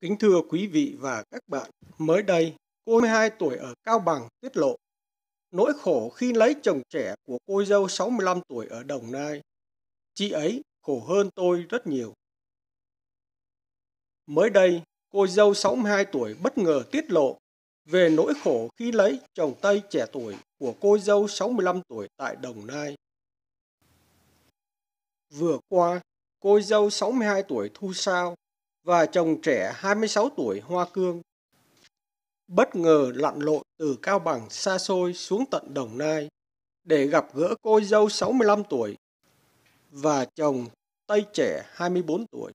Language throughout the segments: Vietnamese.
Kính thưa quý vị và các bạn, mới đây, cô 22 tuổi ở Cao Bằng tiết lộ nỗi khổ khi lấy chồng trẻ của cô dâu 65 tuổi ở Đồng Nai. Chị ấy khổ hơn tôi rất nhiều. Mới đây, cô dâu 62 tuổi bất ngờ tiết lộ về nỗi khổ khi lấy chồng Tây trẻ tuổi của cô dâu 65 tuổi tại Đồng Nai. Vừa qua, cô dâu 62 tuổi Thu Sao và chồng trẻ 26 tuổi Hoa Cương. Bất ngờ lặn lội từ Cao Bằng xa xôi xuống tận Đồng Nai để gặp gỡ cô dâu 65 tuổi và chồng Tây trẻ 24 tuổi.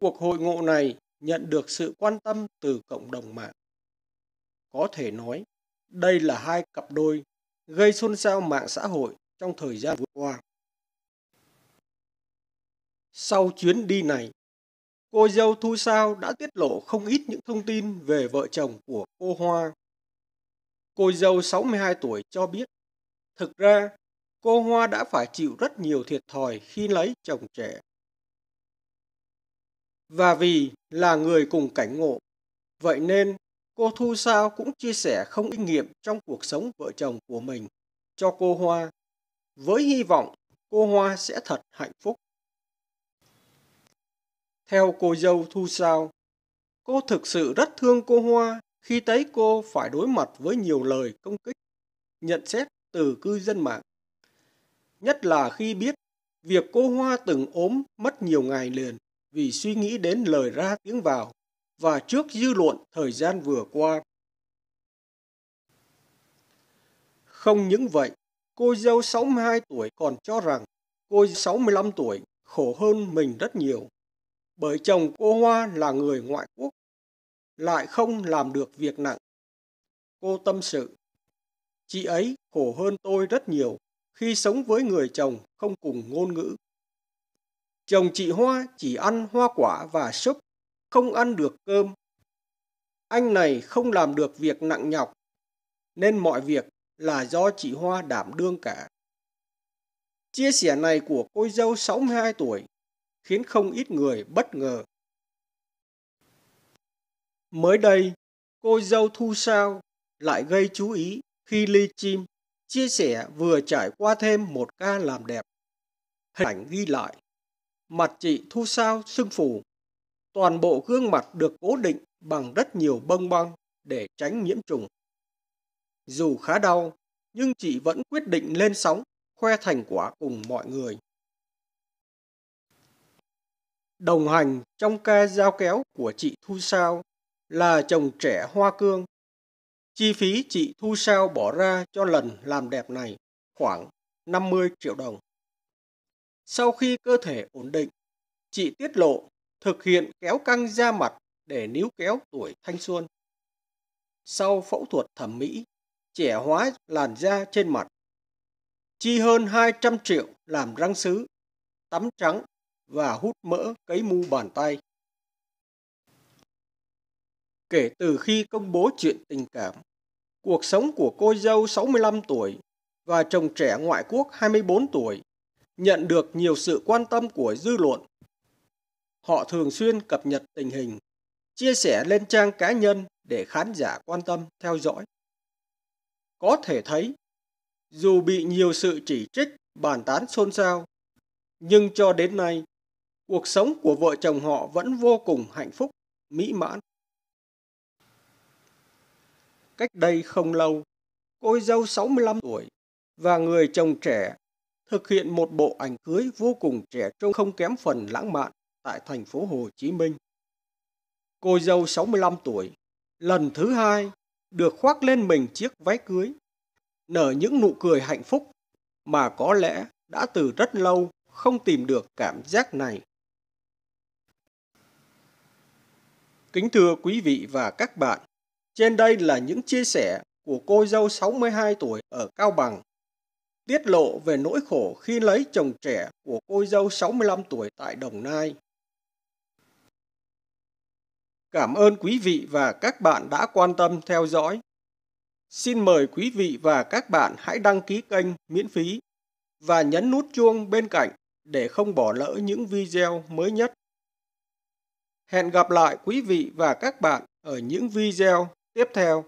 Cuộc hội ngộ này nhận được sự quan tâm từ cộng đồng mạng. Có thể nói, đây là hai cặp đôi gây xôn xao mạng xã hội trong thời gian vừa qua. Sau chuyến đi này, Cô dâu Thu Sao đã tiết lộ không ít những thông tin về vợ chồng của cô Hoa. Cô dâu 62 tuổi cho biết, thực ra cô Hoa đã phải chịu rất nhiều thiệt thòi khi lấy chồng trẻ. Và vì là người cùng cảnh ngộ, vậy nên cô Thu Sao cũng chia sẻ không kinh nghiệm trong cuộc sống vợ chồng của mình cho cô Hoa, với hy vọng cô Hoa sẽ thật hạnh phúc theo cô dâu Thu Sao. Cô thực sự rất thương cô Hoa khi thấy cô phải đối mặt với nhiều lời công kích, nhận xét từ cư dân mạng. Nhất là khi biết việc cô Hoa từng ốm mất nhiều ngày liền vì suy nghĩ đến lời ra tiếng vào và trước dư luận thời gian vừa qua. Không những vậy, cô dâu 62 tuổi còn cho rằng cô 65 tuổi khổ hơn mình rất nhiều bởi chồng cô Hoa là người ngoại quốc, lại không làm được việc nặng. Cô tâm sự, chị ấy khổ hơn tôi rất nhiều khi sống với người chồng không cùng ngôn ngữ. Chồng chị Hoa chỉ ăn hoa quả và súp, không ăn được cơm. Anh này không làm được việc nặng nhọc, nên mọi việc là do chị Hoa đảm đương cả. Chia sẻ này của cô dâu 62 tuổi khiến không ít người bất ngờ. Mới đây, cô dâu Thu Sao lại gây chú ý khi Ly Chim chia sẻ vừa trải qua thêm một ca làm đẹp. Hình ảnh ghi lại, mặt chị Thu Sao sưng phù, toàn bộ gương mặt được cố định bằng rất nhiều bông băng để tránh nhiễm trùng. Dù khá đau, nhưng chị vẫn quyết định lên sóng khoe thành quả cùng mọi người. Đồng hành trong ca giao kéo của chị Thu Sao là chồng trẻ hoa cương. Chi phí chị Thu Sao bỏ ra cho lần làm đẹp này khoảng 50 triệu đồng. Sau khi cơ thể ổn định, chị tiết lộ thực hiện kéo căng da mặt để níu kéo tuổi thanh xuân. Sau phẫu thuật thẩm mỹ, trẻ hóa làn da trên mặt. Chi hơn 200 triệu làm răng sứ, tắm trắng và hút mỡ cấy mu bàn tay. Kể từ khi công bố chuyện tình cảm, cuộc sống của cô dâu 65 tuổi và chồng trẻ ngoại quốc 24 tuổi nhận được nhiều sự quan tâm của dư luận. Họ thường xuyên cập nhật tình hình, chia sẻ lên trang cá nhân để khán giả quan tâm theo dõi. Có thể thấy, dù bị nhiều sự chỉ trích, bàn tán xôn xao, nhưng cho đến nay, cuộc sống của vợ chồng họ vẫn vô cùng hạnh phúc, mỹ mãn. Cách đây không lâu, cô dâu 65 tuổi và người chồng trẻ thực hiện một bộ ảnh cưới vô cùng trẻ trung không kém phần lãng mạn tại thành phố Hồ Chí Minh. Cô dâu 65 tuổi, lần thứ hai được khoác lên mình chiếc váy cưới, nở những nụ cười hạnh phúc mà có lẽ đã từ rất lâu không tìm được cảm giác này Kính thưa quý vị và các bạn, trên đây là những chia sẻ của cô dâu 62 tuổi ở Cao Bằng tiết lộ về nỗi khổ khi lấy chồng trẻ của cô dâu 65 tuổi tại Đồng Nai. Cảm ơn quý vị và các bạn đã quan tâm theo dõi. Xin mời quý vị và các bạn hãy đăng ký kênh miễn phí và nhấn nút chuông bên cạnh để không bỏ lỡ những video mới nhất. Hẹn gặp lại quý vị và các bạn ở những video tiếp theo.